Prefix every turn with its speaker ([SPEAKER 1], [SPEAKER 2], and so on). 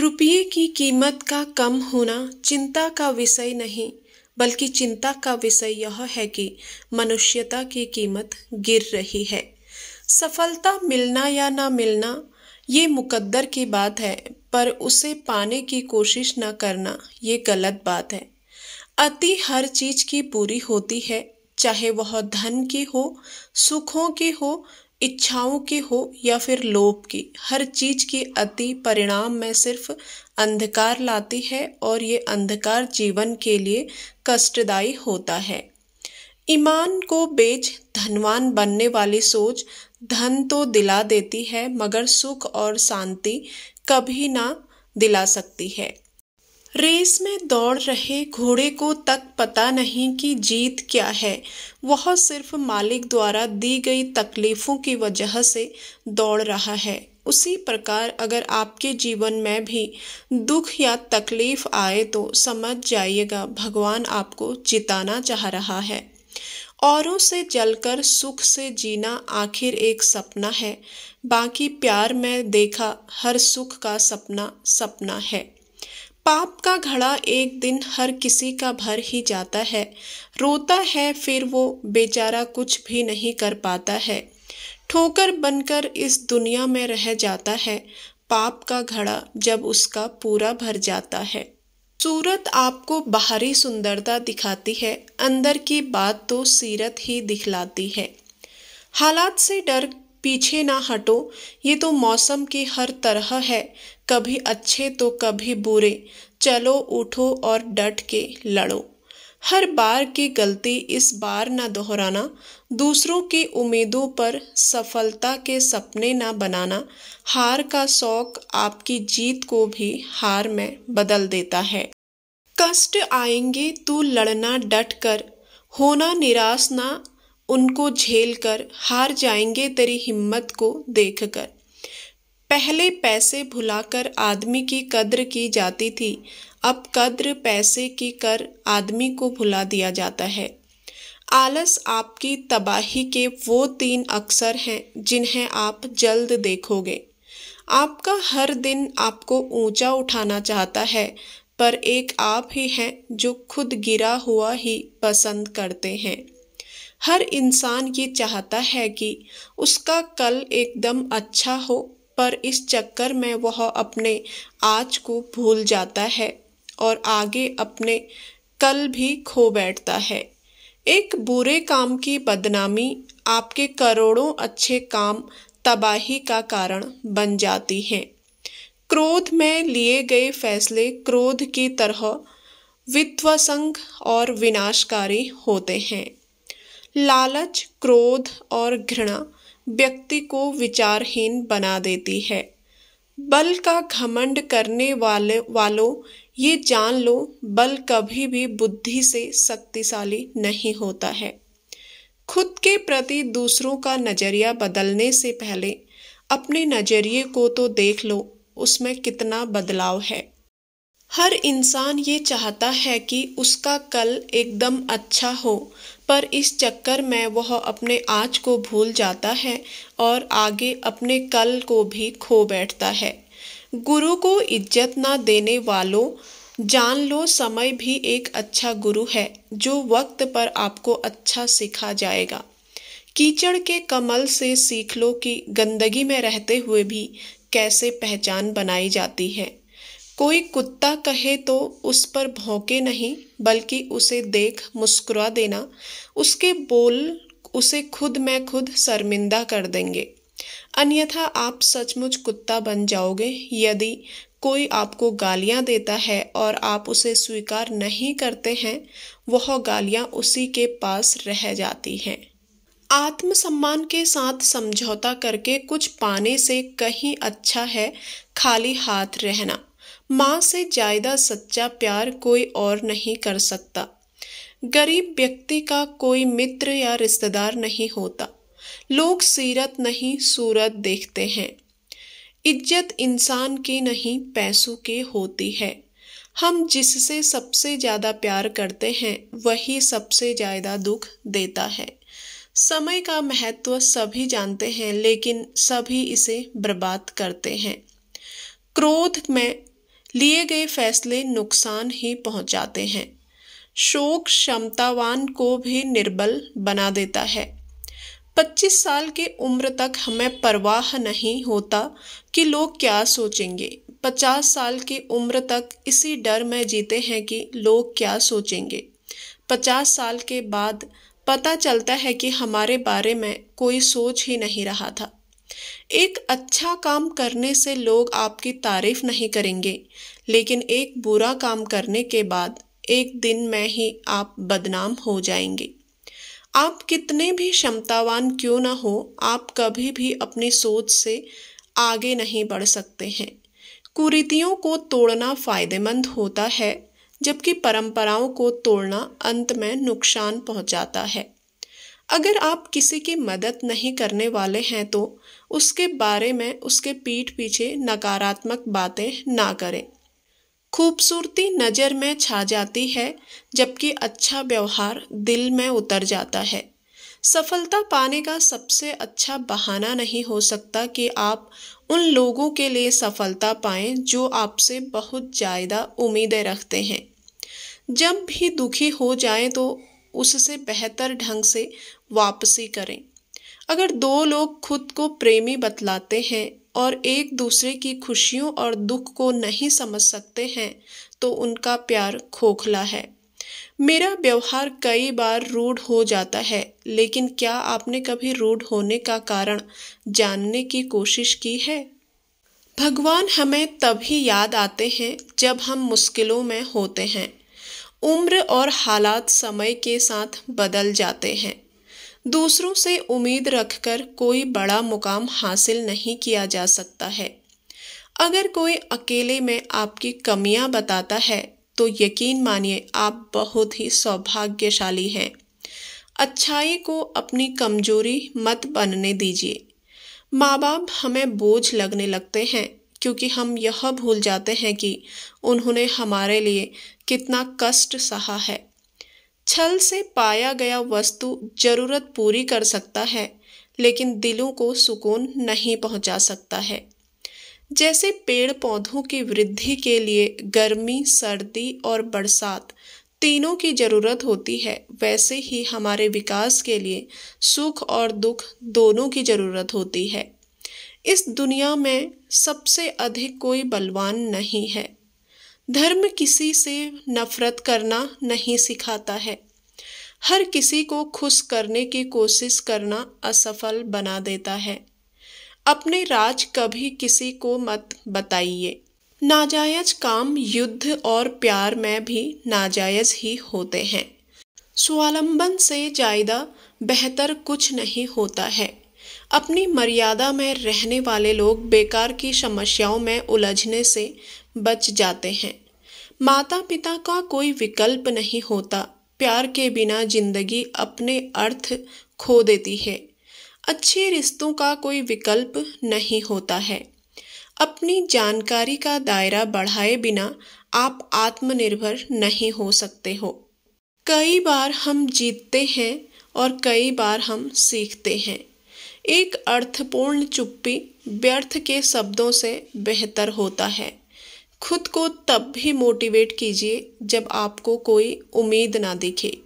[SPEAKER 1] रुपये की कीमत का कम होना चिंता का विषय नहीं बल्कि चिंता का विषय यह है कि मनुष्यता की कीमत गिर रही है सफलता मिलना या ना मिलना ये मुकद्दर की बात है पर उसे पाने की कोशिश न करना ये गलत बात है अति हर चीज की पूरी होती है चाहे वह धन की हो सुखों की हो इच्छाओं की हो या फिर लोभ की हर चीज की अति परिणाम में सिर्फ अंधकार लाती है और ये अंधकार जीवन के लिए कष्टदायी होता है ईमान को बेच धनवान बनने वाली सोच धन तो दिला देती है मगर सुख और शांति कभी ना दिला सकती है रेस में दौड़ रहे घोड़े को तक पता नहीं कि जीत क्या है वह सिर्फ मालिक द्वारा दी गई तकलीफ़ों की वजह से दौड़ रहा है उसी प्रकार अगर आपके जीवन में भी दुख या तकलीफ़ आए तो समझ जाइएगा भगवान आपको जिताना चाह रहा है औरों से जलकर सुख से जीना आखिर एक सपना है बाकी प्यार में देखा हर सुख का सपना सपना है पाप का घड़ा एक दिन हर किसी का भर ही जाता है रोता है फिर वो बेचारा कुछ भी नहीं कर पाता है ठोकर बनकर इस दुनिया में रह जाता है पाप का घड़ा जब उसका पूरा भर जाता है सूरत आपको बाहरी सुंदरता दिखाती है अंदर की बात तो सीरत ही दिखलाती है हालात से डर पीछे ना हटो ये तो मौसम की हर तरह है कभी अच्छे तो कभी बुरे चलो उठो और डट के लड़ो हर बार की गलती इस बार ना दोहराना दूसरों की उम्मीदों पर सफलता के सपने ना बनाना हार का शौक आपकी जीत को भी हार में बदल देता है कष्ट आएंगे तू तो लड़ना डट कर होना निराश ना उनको झेल कर हार जाएंगे तेरी हिम्मत को देख कर पहले पैसे भुलाकर आदमी की कद्र की जाती थी अब कद्र पैसे की कर आदमी को भुला दिया जाता है आलस आपकी तबाही के वो तीन अक्सर हैं जिन्हें आप जल्द देखोगे आपका हर दिन आपको ऊंचा उठाना चाहता है पर एक आप ही हैं जो खुद गिरा हुआ ही पसंद करते हैं हर इंसान ये चाहता है कि उसका कल एकदम अच्छा हो पर इस चक्कर में वह अपने आज को भूल जाता है और आगे अपने कल भी खो बैठता है एक बुरे काम की बदनामी आपके करोड़ों अच्छे काम तबाही का कारण बन जाती है क्रोध में लिए गए फैसले क्रोध की तरह वित्वसंग और विनाशकारी होते हैं लालच क्रोध और घृणा व्यक्ति को विचारहीन बना देती है बल का घमंड करने वाले वालों ये जान लो बल कभी भी बुद्धि से शक्तिशाली नहीं होता है खुद के प्रति दूसरों का नज़रिया बदलने से पहले अपने नज़रिए को तो देख लो उसमें कितना बदलाव है हर इंसान ये चाहता है कि उसका कल एकदम अच्छा हो पर इस चक्कर में वह अपने आज को भूल जाता है और आगे अपने कल को भी खो बैठता है गुरु को इज्जत ना देने वालों जान लो समय भी एक अच्छा गुरु है जो वक्त पर आपको अच्छा सिखा जाएगा कीचड़ के कमल से सीख लो कि गंदगी में रहते हुए भी कैसे पहचान बनाई जाती है कोई कुत्ता कहे तो उस पर भौंके नहीं बल्कि उसे देख मुस्कुरा देना उसके बोल उसे खुद में खुद शर्मिंदा कर देंगे अन्यथा आप सचमुच कुत्ता बन जाओगे यदि कोई आपको गालियां देता है और आप उसे स्वीकार नहीं करते हैं वह गालियां उसी के पास रह जाती हैं आत्मसम्मान के साथ समझौता करके कुछ पाने से कहीं अच्छा है खाली हाथ रहना माँ से ज्यादा सच्चा प्यार कोई और नहीं कर सकता गरीब व्यक्ति का कोई मित्र या रिश्तेदार नहीं होता लोग सीरत नहीं सूरत देखते हैं इज्जत इंसान की नहीं पैसों की होती है हम जिससे सबसे ज़्यादा प्यार करते हैं वही सबसे ज़्यादा दुख देता है समय का महत्व सभी जानते हैं लेकिन सभी इसे बर्बाद करते हैं क्रोध में लिए गए फैसले नुकसान ही पहुंचाते हैं शोक क्षमतावान को भी निर्बल बना देता है 25 साल की उम्र तक हमें परवाह नहीं होता कि लोग क्या सोचेंगे 50 साल की उम्र तक इसी डर में जीते हैं कि लोग क्या सोचेंगे 50 साल के बाद पता चलता है कि हमारे बारे में कोई सोच ही नहीं रहा था एक अच्छा काम करने से लोग आपकी तारीफ नहीं करेंगे लेकिन एक बुरा काम करने के बाद एक दिन में ही आप बदनाम हो जाएंगे आप कितने भी क्षमतावान क्यों ना हो आप कभी भी अपनी सोच से आगे नहीं बढ़ सकते हैं कुरीतियों को तोड़ना फायदेमंद होता है जबकि परंपराओं को तोड़ना अंत में नुकसान पहुंचाता है अगर आप किसी की मदद नहीं करने वाले हैं तो उसके बारे में उसके पीठ पीछे नकारात्मक बातें ना करें खूबसूरती नज़र में छा जाती है जबकि अच्छा व्यवहार दिल में उतर जाता है सफलता पाने का सबसे अच्छा बहाना नहीं हो सकता कि आप उन लोगों के लिए सफलता पाएं जो आपसे बहुत ज़्यादा उम्मीदें रखते हैं जब भी दुखी हो जाएं तो उससे बेहतर ढंग से वापसी करें अगर दो लोग खुद को प्रेमी बतलाते हैं और एक दूसरे की खुशियों और दुख को नहीं समझ सकते हैं तो उनका प्यार खोखला है मेरा व्यवहार कई बार रूढ़ हो जाता है लेकिन क्या आपने कभी रूढ़ होने का कारण जानने की कोशिश की है भगवान हमें तभी याद आते हैं जब हम मुश्किलों में होते हैं उम्र और हालात समय के साथ बदल जाते हैं दूसरों से उम्मीद रखकर कोई बड़ा मुकाम हासिल नहीं किया जा सकता है अगर कोई अकेले में आपकी कमियां बताता है तो यकीन मानिए आप बहुत ही सौभाग्यशाली हैं अच्छाई को अपनी कमजोरी मत बनने दीजिए माँ बाप हमें बोझ लगने लगते हैं क्योंकि हम यह भूल जाते हैं कि उन्होंने हमारे लिए कितना कष्ट सहा है छल से पाया गया वस्तु जरूरत पूरी कर सकता है लेकिन दिलों को सुकून नहीं पहुंचा सकता है जैसे पेड़ पौधों की वृद्धि के लिए गर्मी सर्दी और बरसात तीनों की जरूरत होती है वैसे ही हमारे विकास के लिए सुख और दुख दोनों की जरूरत होती है इस दुनिया में सबसे अधिक कोई बलवान नहीं है धर्म किसी से नफरत करना नहीं सिखाता है हर किसी को खुश करने की कोशिश करना असफल बना देता है अपने राज कभी किसी को मत बताइए नाजायज काम युद्ध और प्यार में भी नाजायज ही होते हैं स्वालंबन से जायदा बेहतर कुछ नहीं होता है अपनी मर्यादा में रहने वाले लोग बेकार की समस्याओं में उलझने से बच जाते हैं माता पिता का कोई विकल्प नहीं होता प्यार के बिना जिंदगी अपने अर्थ खो देती है अच्छे रिश्तों का कोई विकल्प नहीं होता है अपनी जानकारी का दायरा बढ़ाए बिना आप आत्मनिर्भर नहीं हो सकते हो कई बार हम जीतते हैं और कई बार हम सीखते हैं एक अर्थपूर्ण चुप्पी व्यर्थ के शब्दों से बेहतर होता है खुद को तब भी मोटिवेट कीजिए जब आपको कोई उम्मीद ना दिखे